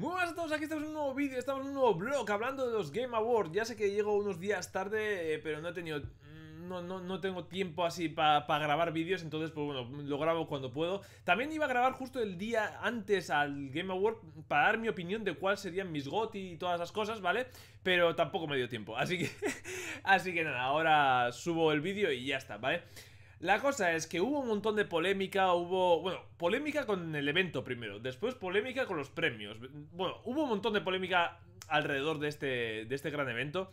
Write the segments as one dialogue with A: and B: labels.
A: Muy buenas a todos, aquí estamos en un nuevo vídeo, estamos en un nuevo blog hablando de los Game Awards. Ya sé que llego unos días tarde, eh, pero no he tenido... Mm, no, no, tengo tiempo así para grabar vídeos, entonces pues bueno, lo grabo cuando puedo. También iba a grabar justo el día antes al Game Award para dar mi opinión de cuál serían mis GOTI y todas esas cosas, ¿vale? Pero tampoco me dio tiempo, así que... así que nada, ahora subo el vídeo y ya está, ¿vale? vale la cosa es que hubo un montón de polémica, hubo, bueno, polémica con el evento primero, después polémica con los premios. Bueno, hubo un montón de polémica alrededor de este, de este gran evento.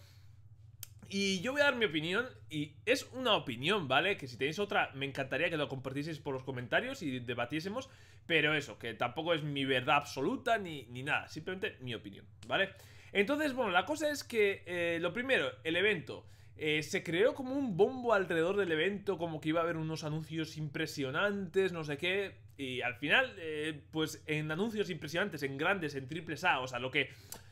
A: Y yo voy a dar mi opinión, y es una opinión, ¿vale? Que si tenéis otra, me encantaría que lo compartieseis por los comentarios y debatiésemos, pero eso, que tampoco es mi verdad absoluta ni, ni nada, simplemente mi opinión, ¿vale? Entonces, bueno, la cosa es que, eh, lo primero, el evento. Eh, se creó como un bombo alrededor del evento, como que iba a haber unos anuncios impresionantes, no sé qué. Y al final, eh, pues en anuncios impresionantes, en grandes, en triples A, o sea, lo que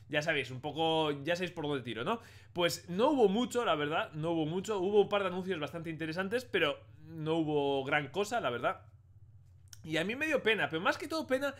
A: ya sabéis, un poco, ya sabéis por dónde tiro, ¿no? Pues no hubo mucho, la verdad, no hubo mucho. Hubo un par de anuncios bastante interesantes, pero no hubo gran cosa, la verdad. Y a mí me dio pena, pero más que todo pena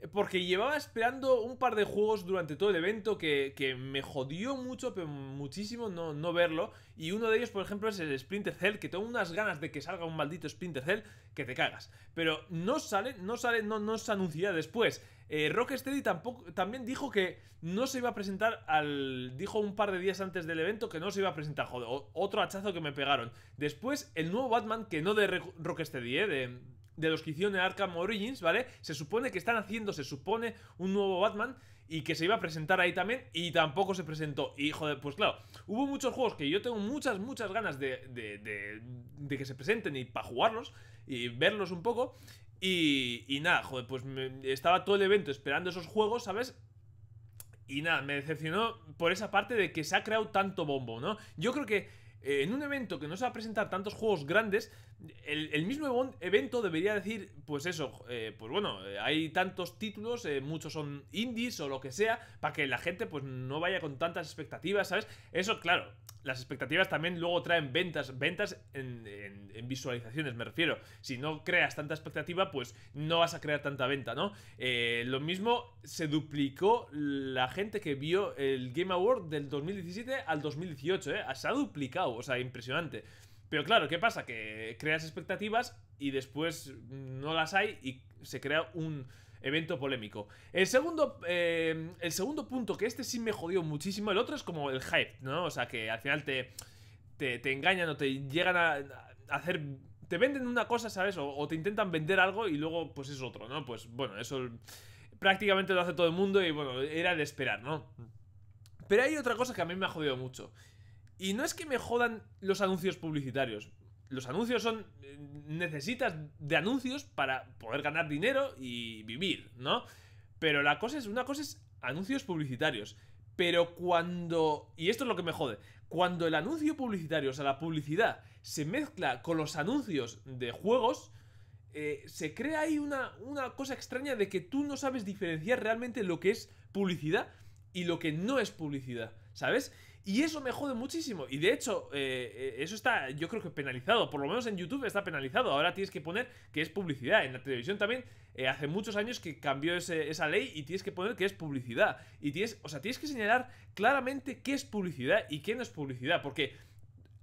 A: eh, porque llevaba esperando un par de juegos durante todo el evento que, me jodió mucho, pero muchísimo no, verlo. Y uno de ellos, por ejemplo, es el Splinter Cell, que tengo unas ganas de que salga un maldito Splinter Cell que te cagas. Pero no sale, no sale, no, no se anunciará después. Eh, Rocksteady tampoco, también dijo que no se iba a presentar al... Dijo un par de días antes del evento que no se iba a presentar, joder, otro hachazo que me pegaron. Después, el nuevo Batman, que no de Rocksteady, eh, de de los que hicieron el Arkham Origins, ¿vale? Se supone que están haciendo, se supone, un nuevo Batman y que se iba a presentar ahí también y tampoco se presentó. Y, joder, pues claro, hubo muchos juegos que yo tengo muchas, muchas ganas de, de, de, que se presenten y para jugarlos y verlos un poco. Y, y nada, joder, pues estaba todo el evento esperando esos juegos, ¿sabes? Y nada, me decepcionó por esa parte de que se ha creado tanto bombo, ¿no? Yo creo que eh, en un evento que no se va a presentar tantos juegos grandes, el, mismo evento debería decir, pues eso, eh, pues bueno, eh, hay tantos títulos, muchos son indies o lo que sea, para que la gente pues no vaya con tantas expectativas, ¿sabes? Eso, claro, las expectativas también luego traen ventas, ventas en, visualizaciones, me refiero. Si no creas tanta expectativa, pues no vas a crear tanta venta, ¿no? lo mismo se duplicó la gente que vio el Game Award del 2017 al 2018, ¿eh? Se ha duplicado o sea, impresionante. Pero claro, ¿qué pasa? Que creas expectativas y después no las hay y se crea un evento polémico. El segundo, eh, el segundo punto, que este sí me jodió muchísimo, el otro es como el hype, ¿no? O sea, que al final te, te, engañan o te llegan a, hacer... Te venden una cosa, ¿sabes? o, te intentan vender algo y luego pues es otro, ¿no? Pues bueno, eso prácticamente lo hace todo el mundo y bueno, era de esperar, ¿no? Pero hay otra cosa que a mí me ha jodido mucho. Y no es que me jodan los anuncios publicitarios. Los anuncios son. Eh, necesitas de anuncios para poder ganar dinero y vivir, ¿no? Pero la cosa es. Una cosa es anuncios publicitarios. Pero cuando. Y esto es lo que me jode. Cuando el anuncio publicitario, o sea, la publicidad, se mezcla con los anuncios de juegos. Eh, se crea ahí una, una cosa extraña de que tú no sabes diferenciar realmente lo que es publicidad y lo que no es publicidad, ¿sabes? Y eso me jode muchísimo. Y de hecho, eh, eh, eso está, yo creo que penalizado. Por lo menos en YouTube está penalizado. Ahora tienes que poner que es publicidad. En la televisión también, eh, hace muchos años que cambió esa ley y tienes que poner que es publicidad. Y tienes, o sea, tienes que señalar claramente qué es publicidad y qué no es publicidad. Porque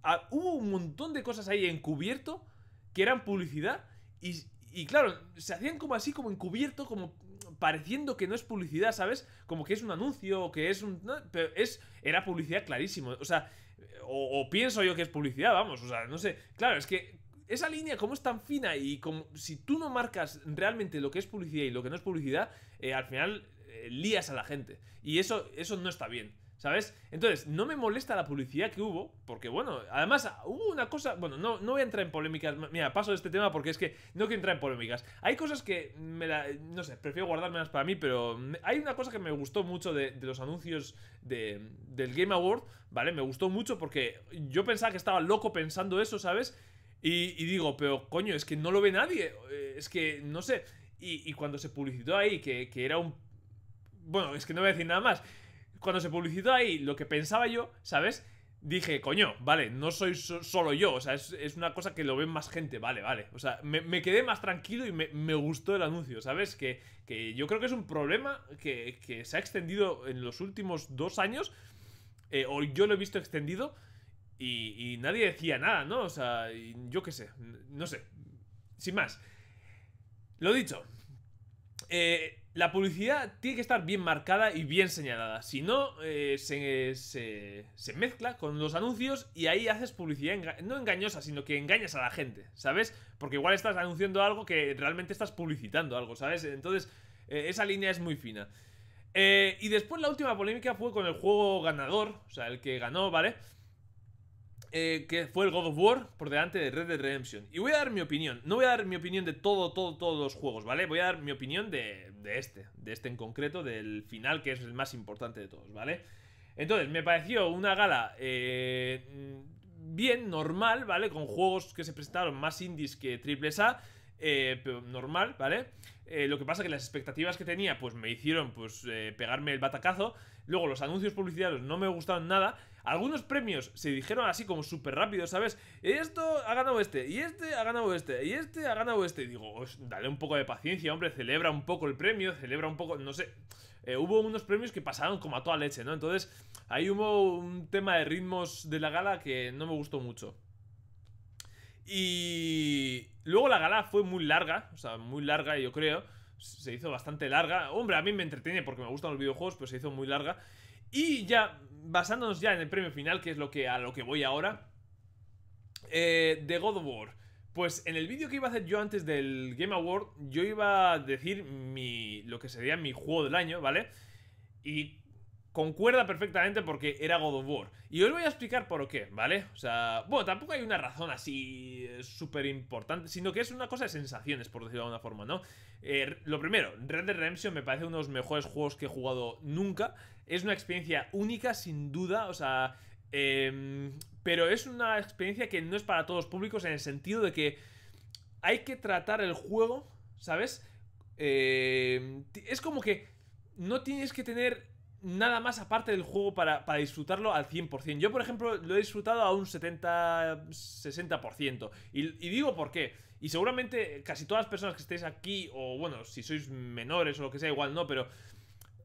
A: ah, hubo un montón de cosas ahí encubierto que eran publicidad. Y, y claro, se hacían como así, como encubierto, como pareciendo que no es publicidad, ¿sabes? Como que es un anuncio, que es un... pero es... Era publicidad clarísimo. O sea, o, pienso yo que es publicidad, vamos. O sea, no sé. Claro, es que esa línea como es tan fina y como si tú no marcas realmente lo que es publicidad y lo que no es publicidad, eh, al final eh, lías a la gente. Y eso, eso no está bien. ¿Sabes? Entonces, no me molesta la publicidad que hubo, porque bueno, además hubo una cosa, bueno, no, no voy a entrar en polémicas, mira, paso de este tema porque es que no quiero entrar en polémicas. Hay cosas que me la, no sé, prefiero guardármelas para mí, pero hay una cosa que me gustó mucho de, los anuncios de, del Game Award, ¿vale? Me gustó mucho porque yo pensaba que estaba loco pensando eso, ¿sabes? Y, digo, pero coño, es que no lo ve nadie, eh, es que no sé. Y, cuando se publicitó ahí que, que era un... Bueno, es que no voy a decir nada más cuando se publicitó ahí lo que pensaba yo, ¿sabes? Dije, coño, vale, no soy solo yo, o sea, es, una cosa que lo ven más gente, vale, vale. O sea, me, quedé más tranquilo y me, gustó el anuncio, ¿sabes? Que, yo creo que es un problema que, se ha extendido en los últimos dos años, eh, o yo lo he visto extendido, y, y, nadie decía nada, ¿no? O sea, yo qué sé, no sé. Sin más. Lo dicho, eh, la publicidad tiene que estar bien marcada y bien señalada. Si no, eh, se, se, mezcla con los anuncios y ahí haces publicidad no engañosa, sino que engañas a la gente, ¿sabes? Porque igual estás anunciando algo que realmente estás publicitando algo, ¿sabes? Entonces, eh, esa línea es muy fina. y después la última polémica fue con el juego ganador, o sea, el que ganó, ¿vale? vale eh, que fue el God of War por delante de Red Dead Redemption. Y voy a dar mi opinión. No voy a dar mi opinión de todo, todo, todos los juegos, ¿vale? Voy a dar mi opinión de, este, de este en concreto, del final que es el más importante de todos, ¿vale? Entonces, me pareció una gala eh, bien, normal, ¿vale? Con juegos que se presentaron más indies que triple A, eh, pero normal, ¿vale? lo que pasa que las expectativas que tenía, pues me hicieron pues pegarme el batacazo. Luego los anuncios publicitarios no me gustaron nada. Algunos premios se dijeron así como súper rápido, ¿sabes? Esto ha ganado este, y este ha ganado este, y este ha ganado este. digo, dale un poco de paciencia, hombre, celebra un poco el premio, celebra un poco, no sé. Eh, hubo unos premios que pasaron como a toda leche, ¿no? Entonces, ahí hubo un tema de ritmos de la gala que no me gustó mucho. Y luego la gala fue muy larga, o sea, muy larga, yo creo. Se hizo bastante larga. Hombre, a mí me entretiene porque me gustan los videojuegos, pero se hizo muy larga. Y ya basándonos ya en el premio final, que es lo que, a lo que voy ahora, eh, de God of War. Pues en el vídeo que iba a hacer yo antes del Game Award, yo iba a decir mi, lo que sería mi juego del año, ¿vale? Y concuerda perfectamente porque era God of War. Y os voy a explicar por qué, ¿vale? O sea, bueno, tampoco hay una razón así eh, súper importante, sino que es una cosa de sensaciones, por decirlo de alguna forma, ¿no? Eh, lo primero, Red Dead Redemption me parece uno de los mejores juegos que he jugado nunca. Es una experiencia única, sin duda, o sea, em, pero es una experiencia que no es para todos públicos en el sentido de que hay que tratar el juego, ¿sabes? Em, es como que no tienes que tener nada más aparte del juego para, disfrutarlo al 100%. Yo, por ejemplo, lo he disfrutado a un 70-60%. y, digo por qué. Y seguramente casi todas las personas que estéis aquí, o bueno, si sois menores o lo que sea, igual no, pero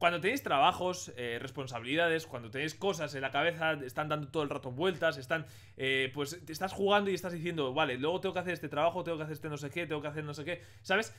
A: cuando tenéis trabajos, eh, responsabilidades, cuando tenéis cosas en la cabeza, están dando todo el rato vueltas, están, eh, pues te estás jugando y estás diciendo, vale, luego tengo que hacer este trabajo, tengo que hacer este no sé qué, tengo que hacer no sé qué, ¿sabes?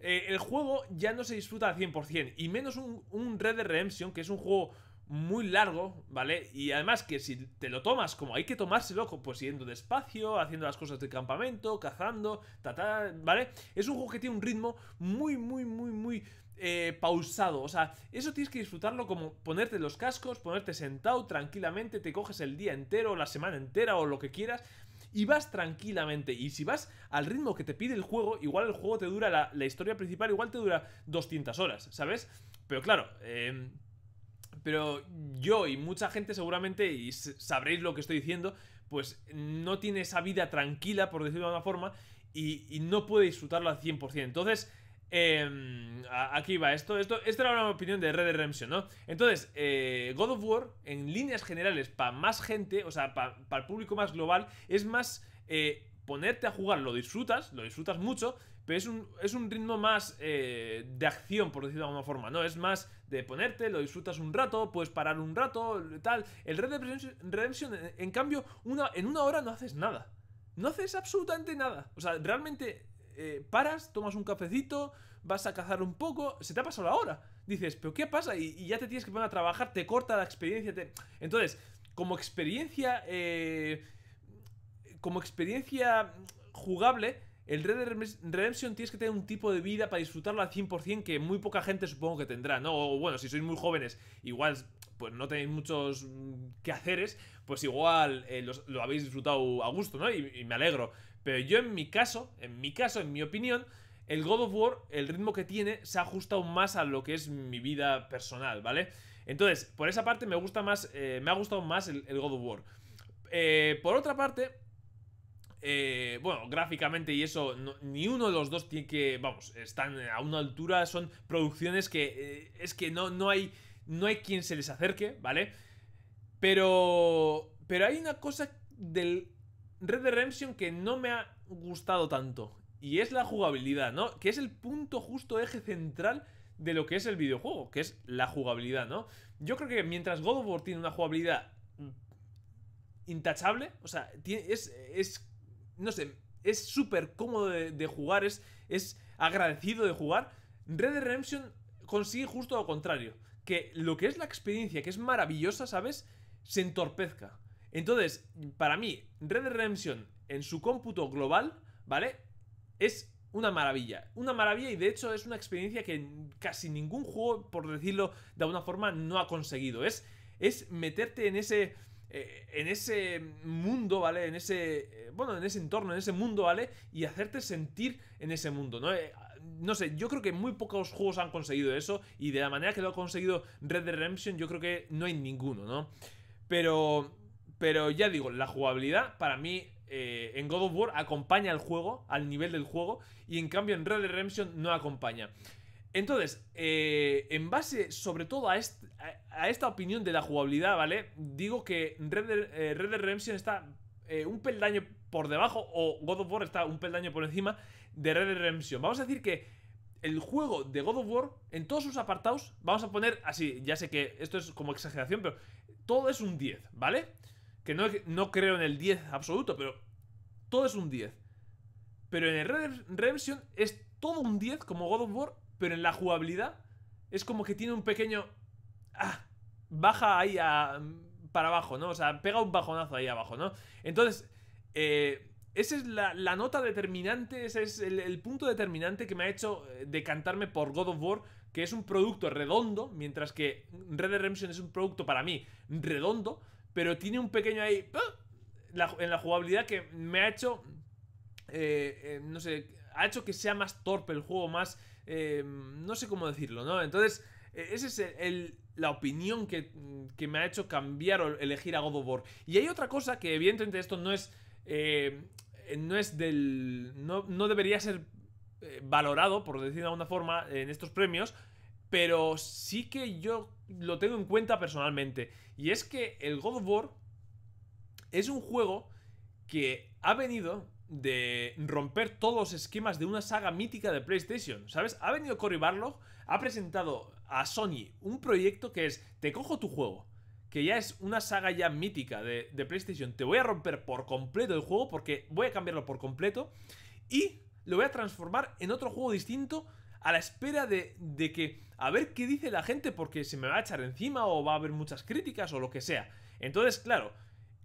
A: Eh, el juego ya no se disfruta al 100% y menos un, un Red Dead Redemption, que es un juego muy largo, ¿vale? Y además que si te lo tomas como hay que tomárselo, pues yendo despacio, haciendo las cosas de campamento, cazando, ta, ta, ¿vale? Es un juego que tiene un ritmo muy, muy, muy, muy eh, pausado. O sea, eso tienes que disfrutarlo como ponerte los cascos, ponerte sentado tranquilamente, te coges el día entero, la semana entera o lo que quieras y vas tranquilamente. Y si vas al ritmo que te pide el juego, igual el juego te dura, la, la historia principal igual te dura 200 horas, ¿sabes? Pero claro, eh, pero yo y mucha gente seguramente, y sabréis lo que estoy diciendo, pues no tiene esa vida tranquila, por decirlo de alguna forma, y, no puede disfrutarlo al 100%. Entonces, em, aquí va esto, esto. Esta era una opinión de Red de Redemption, ¿no? Entonces, eh, God of War, en líneas generales, para más gente, o sea, para el público más global, es más eh, ponerte a jugar, lo disfrutas, lo disfrutas mucho, pero es un, es un ritmo más eh, de acción, por decirlo de alguna forma, ¿no? Es más de ponerte, lo disfrutas un rato, puedes parar un rato, tal. El Red de Redemption, en cambio, una, en una hora no haces nada. No haces absolutamente nada. O sea, realmente eh, paras, tomas un cafecito, vas a cazar un poco, se te ha pasado la hora. Dices, ¿pero qué pasa? Y, ya te tienes que poner a trabajar, te corta la experiencia. Te... Entonces, como experiencia. Eh, como experiencia jugable, el Red Redemption tienes que tener un tipo de vida para disfrutarlo al 100% que muy poca gente supongo que tendrá, ¿no? O bueno, si sois muy jóvenes, igual pues no tenéis muchos mm, quehaceres, pues igual eh, lo habéis disfrutado a gusto, ¿no? Y, me alegro. Pero yo en mi caso, en mi caso, en mi opinión, el God of War, el ritmo que tiene, se ha ajustado más a lo que es mi vida personal, ¿vale? Entonces, por esa parte me gusta más, eh, me ha gustado más el, God of War. Eh, por otra parte, eh, bueno, gráficamente y eso, ni uno de los dos tiene que, vamos, están a una altura, son producciones que eh, es que no, no, hay, no hay quien se les acerque, ¿vale? Pero, pero hay una cosa del Red Dead Redemption que no me ha gustado tanto y es la jugabilidad, ¿no? Que es el punto justo eje central de lo que es el videojuego, que es la jugabilidad, ¿no? Yo creo que mientras God of War tiene una jugabilidad mm, intachable, o sea, es no sé, es súper cómodo de, jugar, es, agradecido de jugar. Red Dead Redemption consigue justo lo contrario, que lo que es la experiencia, que es maravillosa, ¿sabes? Se entorpezca. Entonces, para mí, Red Dead Redemption en su cómputo global, ¿vale? Es una maravilla. Una maravilla y de hecho es una experiencia que casi ningún juego, por decirlo de alguna forma, no ha conseguido. Es, es meterte en ese eh, en ese mundo, ¿vale? En ese, eh, bueno, en ese entorno, en ese mundo, ¿vale? Y hacerte sentir en ese mundo, ¿no? Eh, no sé, yo creo que muy pocos juegos han conseguido eso y de la manera que lo ha conseguido Red Dead Redemption, yo creo que no hay ninguno, ¿no? Pero, pero ya digo, la jugabilidad para mí en God of War acompaña al juego, al nivel del juego, y en cambio en Red Dead Redemption no acompaña. Entonces, eh, en base sobre todo a, esta opinión de la jugabilidad, ¿vale? Digo que Red Dead, eh, Redemption está eh, un peldaño por debajo o God of War está un peldaño por encima de Red Dead Redemption. Vamos a decir que el juego de God of War, en todos sus apartados, vamos a poner así, ya sé que esto es como exageración, pero todo es un 10, ¿vale? Que no, no creo en el 10 absoluto, pero todo es un 10. Pero en Red Dead Redemption es todo un 10 como God of War pero en la jugabilidad es como que tiene un pequeño... Ah, baja ahí para abajo, ¿no? O sea, pega un bajonazo ahí abajo, ¿no? Entonces, eh, esa es la, nota determinante, ese es el, punto determinante que me ha hecho eh, decantarme por God of War, que es un producto redondo, mientras que Red Dead Redemption es un producto para mí redondo, pero tiene un pequeño ahí... ¡ah! en la jugabilidad que me ha hecho... Eh, no sé, ha hecho que sea más torpe el juego, más eh, no sé cómo decirlo, ¿no? Entonces, e, esa es la opinión que, me ha hecho cambiar o elegir a God of War. Y hay otra cosa que, evidentemente, esto no es. Eh, no es del. No, debería ser eh, valorado, por decir de alguna forma, en estos premios. Pero sí que yo lo tengo en cuenta personalmente. Y es que el God of War es un juego que ha venido de romper todos los esquemas de una saga mítica de PlayStation, ¿sabes? Ha venido Cory Barlog, ha presentado a Sony un proyecto que es, te cojo tu juego, que ya es una saga ya mítica de, de PlayStation, te voy a romper por completo el juego porque voy a cambiarlo por completo y lo voy a transformar en otro juego distinto a la espera de, de que a ver qué dice la gente porque se me va a echar encima o va a haber muchas críticas o lo que sea. Entonces, claro,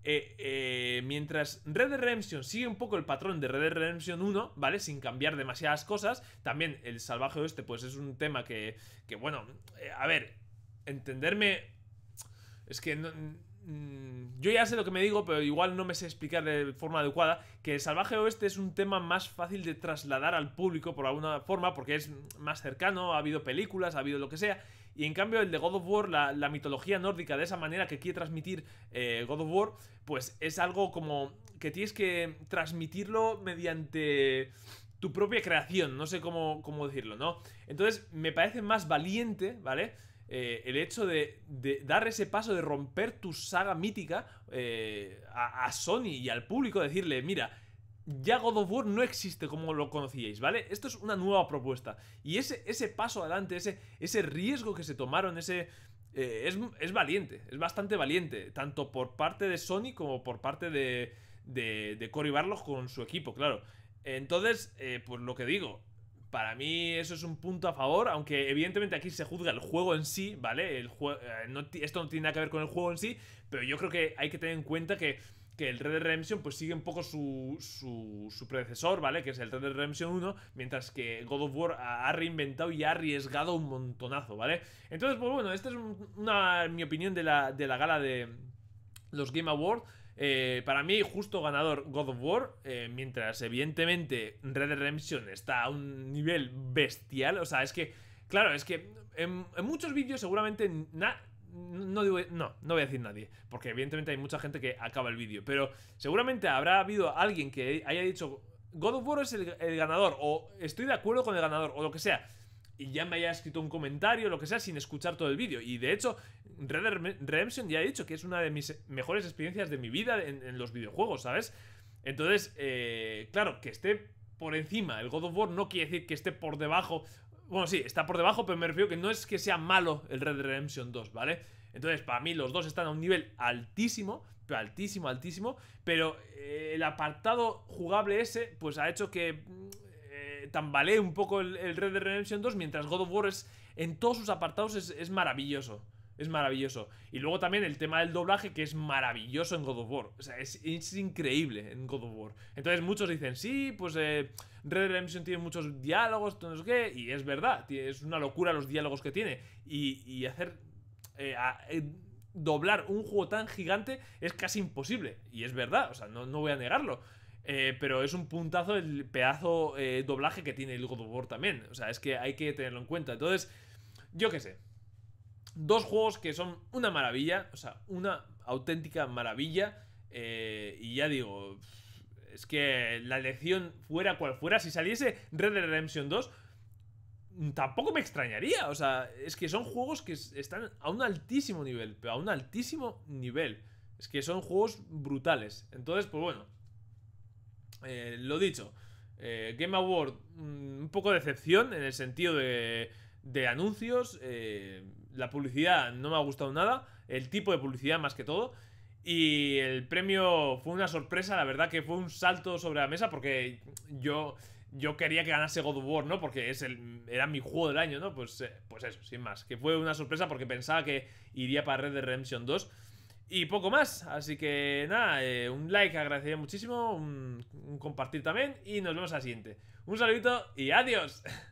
A: eh, eh, mientras Red Dead Redemption sigue un poco el patrón de Red Dead Redemption 1, ¿vale? Sin cambiar demasiadas cosas. También el salvaje oeste, pues es un tema que, que bueno, eh, a ver, entenderme... Es que mm, yo ya sé lo que me digo, pero igual no me sé explicar de forma adecuada que el salvaje oeste es un tema más fácil de trasladar al público por alguna forma, porque es más cercano, ha habido películas, ha habido lo que sea, y en cambio el de God of War, la, mitología nórdica, de esa manera que quiere transmitir eh, God of War, pues es algo como que tienes que transmitirlo mediante tu propia creación, no sé cómo, cómo decirlo, ¿no? Entonces me parece más valiente, ¿vale? Eh, el hecho de, dar ese paso de romper tu saga mítica eh, a Sony y al público, decirle, mira, ya God of War no existe como lo conocíais, ¿vale? Esto es una nueva propuesta. Y ese, ese paso adelante, ese, ese riesgo que se tomaron, ese... Eh, es, valiente, es bastante valiente, tanto por parte de Sony como por parte de, de, de Cory con su equipo, claro. Entonces, eh, pues lo que digo, para mí eso es un punto a favor, aunque evidentemente aquí se juzga el juego en sí, ¿vale? El eh, esto no tiene nada que ver con el juego en sí, pero yo creo que hay que tener en cuenta que que el Red Dead Redemption pues sigue un poco su, su, su, predecesor, ¿vale? Que es el Red Dead Redemption 1, mientras que God of War ha reinventado y ha arriesgado un montonazo, ¿vale? Entonces, pues bueno, esta es una, mi opinión de la, de la gala de los Game Awards. Eh, para mí, justo ganador God of War, eh, mientras evidentemente Red Dead Redemption está a un nivel bestial, o sea, es que... Claro, es que en, muchos vídeos seguramente no, no, no voy a decir nadie, porque evidentemente hay mucha gente que acaba el vídeo, pero seguramente habrá habido alguien que haya dicho, God of War es el, ganador, o estoy de acuerdo con el ganador, o lo que sea. Y ya me haya escrito un comentario, lo que sea, sin escuchar todo el vídeo. Y de hecho, Red Redemption ya ha dicho que es una de mis mejores experiencias de mi vida en, los videojuegos, ¿sabes? Entonces, eh, claro, que esté por encima el God of War no quiere decir que esté por debajo bueno, sí, está por debajo, pero me refiero que no es que sea malo el Red Dead Redemption 2, ¿vale? Entonces, para mí los dos están a un nivel altísimo, pero altísimo, altísimo, pero eh, el apartado jugable ese, pues ha hecho que eh, tambalee un poco el, Red Dead Redemption 2, mientras God of War es, en todos sus apartados es, maravilloso. Es maravilloso. Y luego también el tema del doblaje, que es maravilloso en God of War. O sea, es, es increíble en God of War. Entonces muchos dicen, sí, pues eh, Red Redemption tiene muchos diálogos, no sé y es verdad, es una locura los diálogos que tiene. Y, hacer... Eh, eh, doblar un juego tan gigante es casi imposible. Y es verdad, o sea, no, no voy a negarlo. Eh, pero es un puntazo el pedazo doblaje que tiene el God of War también. O sea, es que hay que tenerlo en cuenta. Entonces, yo qué sé. Dos juegos que son una maravilla, o sea, una auténtica maravilla. y ya digo, es que la elección fuera cual fuera, si saliese Red Dead Redemption 2, tampoco me extrañaría. O sea, es que son juegos que están a un altísimo nivel, pero a un altísimo nivel. Es que son juegos brutales. Entonces, pues bueno, eh, lo dicho, eh, Game Award, mm, un poco de decepción en el sentido de, de anuncios. Eh, la publicidad no me ha gustado nada, el tipo de publicidad más que todo. Y el premio fue una sorpresa, la verdad que fue un salto sobre la mesa porque yo, yo quería que ganase God of War, ¿no? Porque es el, era mi juego del año, ¿no? Pues, eh, pues eso, sin más. Que fue una sorpresa porque pensaba que iría para Red Dead Redemption 2. Y poco más, así que nada, eh, un like agradecería muchísimo, un, compartir también y nos vemos al siguiente. Un saludito y adiós.